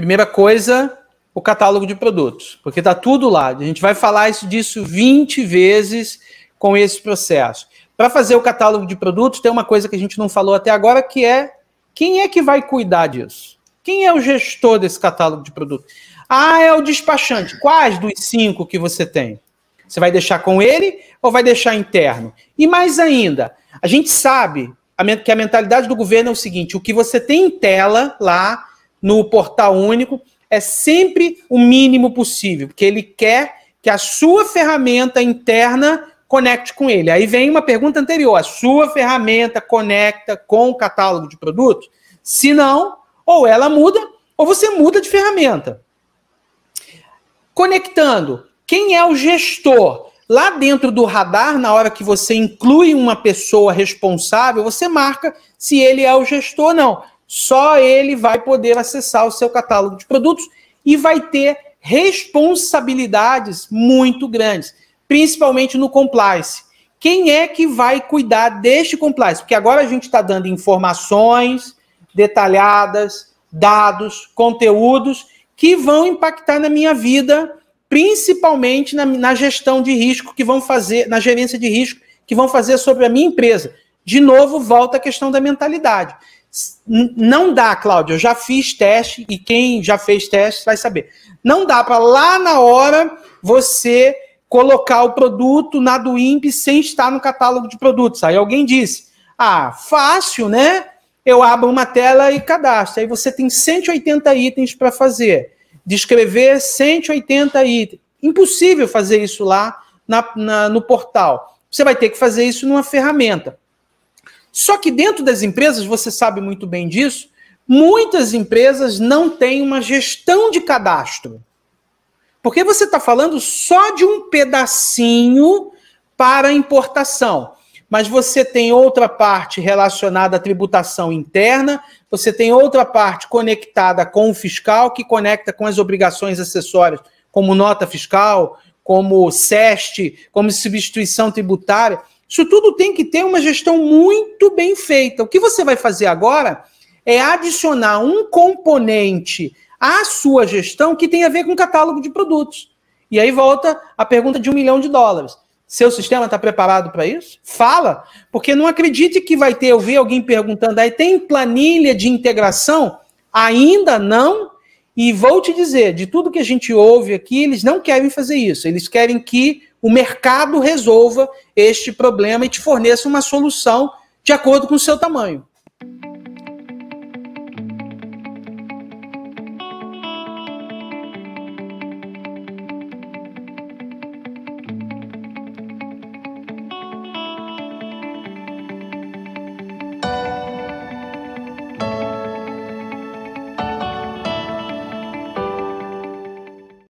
Primeira coisa, o catálogo de produtos, porque está tudo lá. A gente vai falar isso, disso 20 vezes com esse processo. Para fazer o catálogo de produtos, tem uma coisa que a gente não falou até agora, que é quem é que vai cuidar disso? Quem é o gestor desse catálogo de produtos? Ah, é o despachante. Quais dos cinco que você tem? Você vai deixar com ele ou vai deixar interno? E mais ainda, a gente sabe que a mentalidade do governo é o seguinte: o que você tem em tela lá no portal único é sempre o mínimo possível, porque ele quer que a sua ferramenta interna conecte com ele. Aí vem uma pergunta anterior: a sua ferramenta conecta com o catálogo de produtos? Se não, ou ela muda, ou você muda de ferramenta. Conectando, quem é o gestor? Lá dentro do radar, na hora que você inclui uma pessoa responsável, você marca se ele é o gestor ou não só ele vai poder acessar o seu catálogo de produtos e vai ter responsabilidades muito grandes, principalmente no compliance. Quem é que vai cuidar deste compliance? Porque agora a gente está dando informações detalhadas, dados, conteúdos que vão impactar na minha vida, principalmente na, na gestão de risco que vão fazer, na gerência de risco que vão fazer sobre a minha empresa. De novo, volta a questão da mentalidade. Não dá, Cláudio, eu já fiz teste e quem já fez teste vai saber. Não dá para lá na hora você colocar o produto na do INPE sem estar no catálogo de produtos. Aí alguém disse: "Ah, fácil, né? Eu abro uma tela e cadastro". Aí você tem 180 itens para fazer. Descrever 180 itens. Impossível fazer isso lá na, na, no portal. Você vai ter que fazer isso numa ferramenta. Só que dentro das empresas, você sabe muito bem disso, muitas empresas não têm uma gestão de cadastro. Porque você está falando só de um pedacinho para importação. Mas você tem outra parte relacionada à tributação interna, você tem outra parte conectada com o fiscal, que conecta com as obrigações acessórias, como nota fiscal, como SEST, como substituição tributária. Isso tudo tem que ter uma gestão muito bem feita. O que você vai fazer agora é adicionar um componente à sua gestão que tem a ver com catálogo de produtos. E aí volta a pergunta de um milhão de dólares. Seu sistema está preparado para isso? Fala, porque não acredite que vai ter. Eu vi alguém perguntando aí, tem planilha de integração? Ainda não. E vou te dizer, de tudo que a gente ouve aqui, eles não querem fazer isso. Eles querem que o mercado resolva este problema e te forneça uma solução de acordo com o seu tamanho.